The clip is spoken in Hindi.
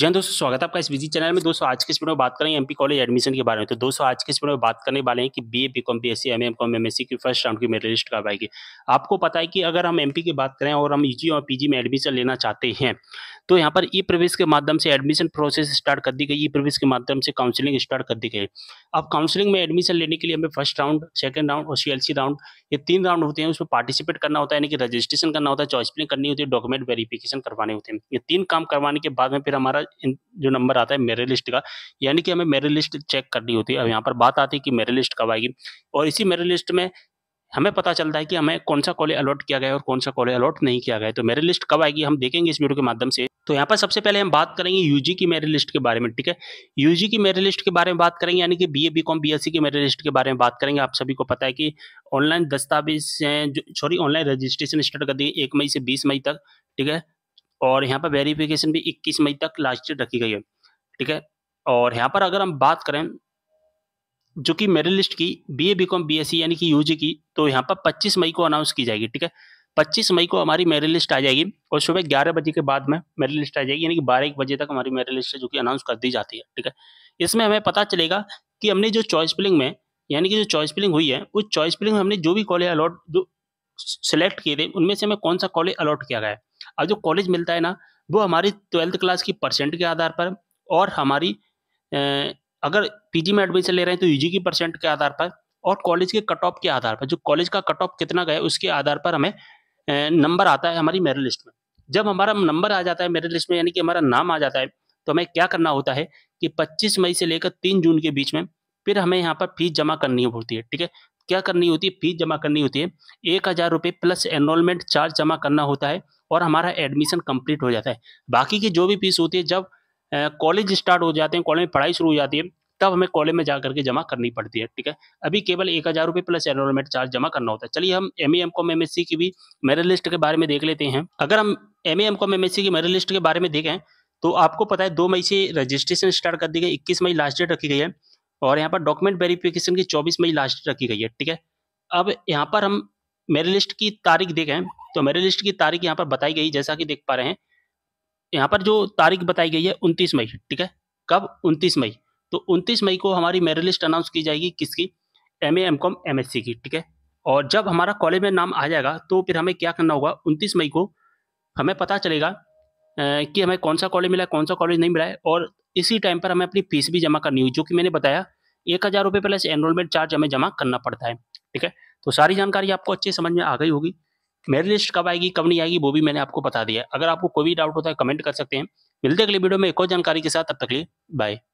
जी दोस्तों स्वागत है आपका इस विजी चैनल में दोस्तों आज के इस वीडियो में बात करेंगे एमपी कॉलेज एडमिशन के बारे में तो दोस्तों आज के इस वीडियो में बात करने वाले हैं कि BA BCom BSc MM com MSc की फर्स्ट राउंड की मेरिट लिस्ट कब आएगी आपको पता है कि अगर हम एमपी की बात करें और हम यूजी e और पीजी में एडमिशन लेना चाहते हैं तो यहाँ पर ई प्रवेश के माध्यम से एडमिशन प्रोसेस स्टार्ट कर दी गई ई प्रवेश के माध्यम से काउंसिलिंग स्टार्ट कर दी गई अब काउंसलिंग में एडमिशन लेने के लिए हमें फर्स्ट राउंड सेकेंड राउंड और सी राउंड ये तीन राउंड होते हैं उसमें पार्टिसिपेट करना होता है यानी कि रजिस्ट्रेशन करना होता है चॉइस प्लिंग करनी होती है डॉक्यूमेंट वेरिफिकेशन करवाने होते हैं ये तीन काम करवाने के बाद में फिर हमारा हमारा जो नंबर आता है मेरे लिस्ट का यानी कि हमें मेरे लिस्ट चेक करनी होती है अब यहाँ पर बात आती है कि मेरे लिस्ट कब आएगी और इसी मेरे लिस्ट में हमें पता चलता है कि हमें कौन सा कॉलेज अलॉट किया गया है और कौन सा कॉलेज अलॉट नहीं किया गया तो मेरे लिस्ट कब आएगी हम देखेंगे इस वीडियो के माध्यम से तो यहाँ पर सबसे पहले हम बात करेंगे यूजी की मेरे लिस्ट के बारे में ठीक है यूजी की मेरे लिस्ट के बारे में बात करेंगे यानी कि बीए बीकॉम बीएससी की मेरे लिस्ट के बारे में बात करेंगे आप सभी को पता है कि ऑनलाइन दस्तावेज सॉरी ऑनलाइन रजिस्ट्रेशन स्टार्ट कर दी एक मई से बीस मई तक ठीक है और यहाँ पर वेरिफिकेशन भी इक्कीस मई तक लास्ट डेट रखी गई है ठीक है और यहाँ पर अगर हम बात करें जो कि मेरिट लिस्ट की B A B com B S C यानी कि यू जी की तो यहाँ पर 25 मई को अनाउंस की जाएगी ठीक है 25 मई को हमारी मेरिट लिस्ट आ जाएगी और सुबह ग्यारह बजे के बाद में मेरिट लिस्ट आ जाएगी यानी कि बारह एक बजे तक हमारी मेरिट लिस्ट है जो कि अनाउंस कर दी जाती है ठीक है इसमें हमें पता चलेगा कि हमने जो चॉइस फिलिंग में यानी कि जो चॉइस फिलिंग हुई है उस चॉइस फिलिंग में हमने जो भी कॉलेज अलॉट जो सेलेक्ट किए थे उनमें से हमें कौन सा कॉलेज अलॉट किया गया है अब जो कॉलेज मिलता है ना वो हमारी ट्वेल्थ क्लास की परसेंट के आधार पर और हमारी अगर पीजी में एडमिशन ले रहे हैं तो यूजी की परसेंट के आधार पर और कॉलेज के कट ऑफ के आधार पर जो कॉलेज का कट ऑफ कितना गया उसके आधार पर हमें नंबर आता है हमारी मेरिट लिस्ट में जब हमारा नंबर आ जाता है मेरिट लिस्ट में यानी कि हमारा नाम आ जाता है तो हमें क्या करना होता है कि 25 मई से लेकर 3 जून के बीच में फिर हमें यहाँ पर फीस जमा करनी होती है ठीक है क्या करनी होती है फीस जमा करनी होती है एक हज़ार रुपये प्लस एनरोलमेंट चार्ज जमा करना होता है और हमारा एडमिशन कंप्लीट हो जाता है बाकी की जो भी फीस होती है जब कॉलेज स्टार्ट हो जाते हैं कॉलेज में पढ़ाई शुरू हो जाती है तब हमें कॉलेज में जा करके जमा करनी पड़ती है ठीक है अभी केवल एक हज़ार रुपये प्लस एनरोलमेंट चार्ज जमा करना होता है चलिए हम M A M com M S C की भी मेरिट लिस्ट के बारे में देख लेते हैं अगर हम M A M com M S C की मेरिट लिस्ट के बारे में देखें तो आपको पता है दो मई से रजिस्ट्रेशन स्टार्ट कर दी गई इक्कीस मई लास्ट डेट रखी गई है और यहाँ पर डॉक्यूमेंट वेरिफिकेशन की 24 मई लास्ट रखी गई है ठीक है अब यहाँ पर हम मेरे लिस्ट की तारीख देखें तो मेरे लिस्ट की तारीख यहाँ पर बताई गई जैसा कि देख पा रहे हैं यहाँ पर जो तारीख बताई गई है उनतीस मई ठीक है कब उनतीस मई तो उनतीस मई को हमारी मेरिट लिस्ट अनाउंस की जाएगी किसकी M A M com M S C की ठीक है और जब हमारा कॉलेज में नाम आ जाएगा तो फिर हमें क्या करना होगा उनतीस मई को हमें पता चलेगा कि हमें कौन सा कॉलेज मिला है कौन सा कॉलेज नहीं मिला है और इसी टाइम पर हमें अपनी फीस भी जमा करनी हुई जो कि मैंने बताया एक हज़ार रुपये प्लस एनरोलमेंट चार्ज हमें जमा करना पड़ता है ठीक है तो सारी जानकारी आपको अच्छे समझ में आ गई होगी मेरी लिस्ट कब आएगी कब नहीं आएगी वो भी मैंने आपको बता दिया अगर आपको कोई भी डाउट होता है कमेंट कर सकते हैं मिलते अगले वीडियो में एक और जानकारी के साथ तब तक लिए बाय